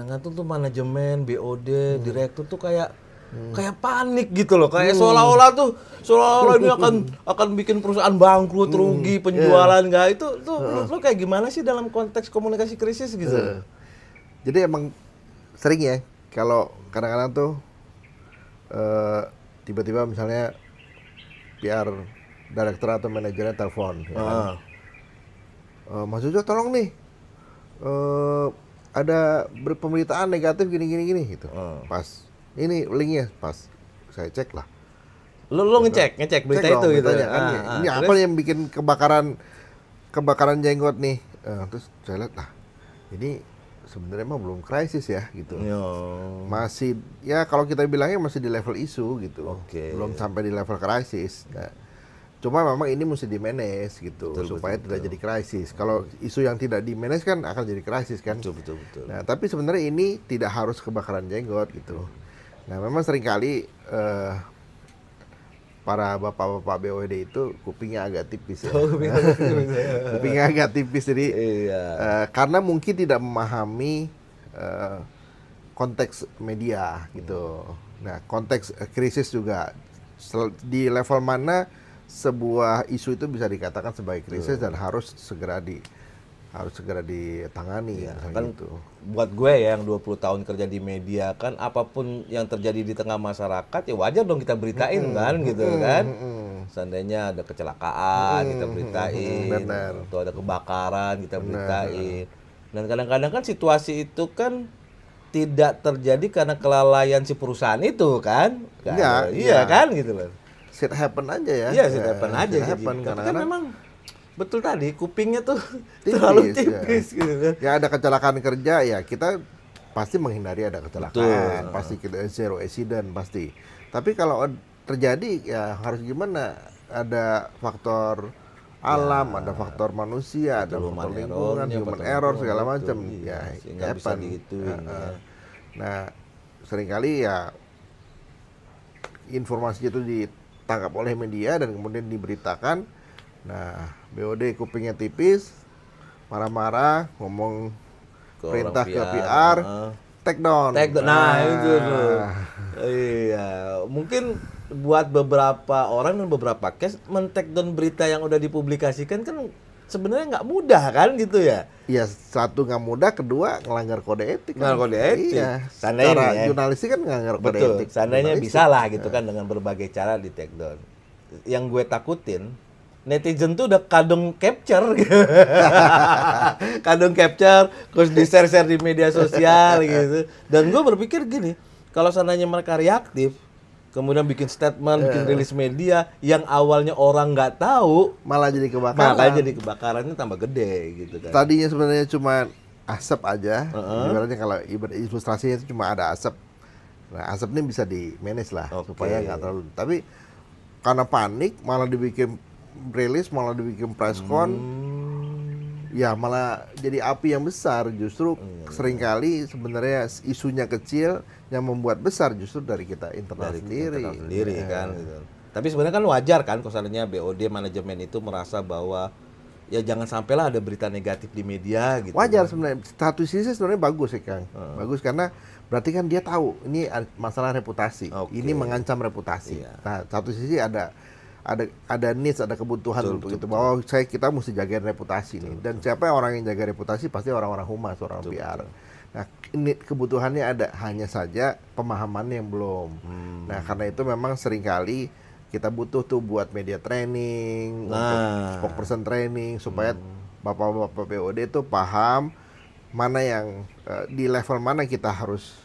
kadang-kadang tuh manajemen, BOD, hmm. direktur tuh kayak hmm. kayak panik gitu loh, kayak hmm. seolah-olah tuh seolah-olah ini akan akan bikin perusahaan bangkrut, hmm. rugi, penjualan yeah. itu tuh uh. lo, kayak gimana sih dalam konteks komunikasi krisis gitu? Uh. Jadi emang sering ya kalau kadang-kadang tuh tiba eh, tiba-tiba misalnya PR direktur atau manajernya telepon, ya uh. kan? uh, Mas Jojo tolong nih. Uh, ada pemberitaan negatif gini gini gini gitu hmm. pas ini linknya pas saya cek lah lo lo ngecek ngecek berita cek itu dong, gitu Ya. kan, ah, ini ah, terus? apa yang bikin kebakaran kebakaran jenggot nih uh, terus saya lihat lah ini sebenarnya emang belum krisis ya gitu Yo. masih ya kalau kita bilangnya masih di level isu gitu okay. belum sampai di level krisis nah, Cuma memang ini mesti di manage gitu betul, supaya betul, tidak jadi krisis. Kalau isu yang tidak di manage kan akan jadi krisis kan. Betul betul betul. Nah, tapi sebenarnya ini tidak harus kebakaran jenggot gitu. Nah, memang seringkali uh, para bapak-bapak BOD itu kupingnya agak tipis ya. oh, ya. kupingnya, agak tipis, jadi uh, karena mungkin tidak memahami uh, konteks media gitu. Hmm. Nah, konteks uh, krisis juga di level mana sebuah isu itu bisa dikatakan sebagai krisis dan harus segera di harus segera ditangani ya, kan gitu. buat gue ya yang 20 tahun kerja di media kan apapun yang terjadi di tengah masyarakat ya wajar dong kita beritain hmm, kan gitu hmm, kan seandainya ada kecelakaan hmm, kita beritain benar. atau ada kebakaran kita benar, beritain dan kadang-kadang kan situasi itu kan tidak terjadi karena kelalaian si perusahaan itu kan, kan? enggak iya iya kan gitu loh shit happen aja ya. Iya, shit ya, happen aja. Shit happen, gitu. Karena karena memang betul tadi kupingnya tuh tipis, terlalu ya. tipis ya. gitu kan. Ya ada kecelakaan kerja ya kita pasti menghindari ada kecelakaan, betul. pasti kita zero accident pasti. Tapi kalau terjadi ya harus gimana? Ada faktor alam, ya, ada faktor manusia, ada faktor lingkungan, error, human error segala macam. Iya, ya, ya, ya bisa gitu. Ya, ya. Nah, seringkali ya informasi itu di ditangkap oleh media dan kemudian diberitakan nah BOD kupingnya tipis marah-marah ngomong ke perintah PR, ke PR uh, take down take down nah, nah itu nah. tuh iya mungkin buat beberapa orang dan beberapa case men take down berita yang udah dipublikasikan kan sebenarnya nggak mudah kan gitu ya. Iya, satu nggak mudah, kedua ngelanggar kode etik. Kan. Ngelanggar kan? kode etik. Iya. Seandainya Secara ya. jurnalistik kan ngelanggar kode Betul. etik. Seandainya bisa lah gitu nah. kan dengan berbagai cara di take down. Yang gue takutin netizen tuh udah kadung capture kadung capture terus di share share di media sosial gitu dan gue berpikir gini kalau seandainya mereka reaktif kemudian bikin statement, yeah. bikin eh. rilis media yang awalnya orang nggak tahu malah jadi kebakaran. Malah jadi kebakarannya tambah gede gitu kan. Tadinya sebenarnya cuma asap aja. Uh-huh. Ibaratnya kalau ibarat ilustrasinya itu cuma ada asap. Nah, asap ini bisa di manage lah okay. supaya nggak terlalu. Tapi karena panik malah dibikin rilis, malah dibikin press con. Hmm ya malah jadi api yang besar justru hmm. seringkali sebenarnya isunya kecil yang membuat besar justru dari kita internal dari sendiri internal sendiri ya. kan gitu. tapi sebenarnya kan wajar kan misalnya BOD manajemen itu merasa bahwa ya jangan sampailah ada berita negatif di media gitu wajar kan. sebenarnya satu sisi sebenarnya bagus sih kang hmm. bagus karena berarti kan dia tahu ini masalah reputasi okay. ini mengancam reputasi iya. nah satu sisi ada ada ada needs, ada kebutuhan betul, untuk betul, itu. Oh, Bahwa saya kita mesti jagain reputasi betul, nih. Dan betul. siapa yang orang yang jaga reputasi pasti orang-orang humas, orang betul, PR. Betul. Nah, ini kebutuhannya ada, hanya saja pemahamannya yang belum. Hmm. Nah, karena itu memang seringkali kita butuh tuh buat media training, nah. untuk spokesperson training supaya bapak hmm. bapak-bapak POD itu paham mana yang eh, di level mana kita harus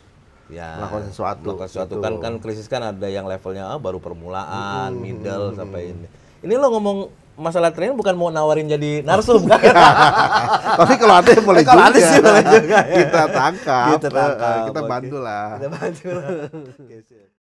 ya, melakukan sesuatu. Melakukan sesuatu kan gitu. kan krisis kan ada yang levelnya ah, baru permulaan, hmm, middle hmm, sampai ini. Ini lo ngomong masalah tren bukan mau nawarin jadi narsum kan? Tapi kalau ada boleh kalau juga. Ada sih boleh juga. Kita tangkap. Kita tangkap. Kita bantu lah. Kita bantu lah.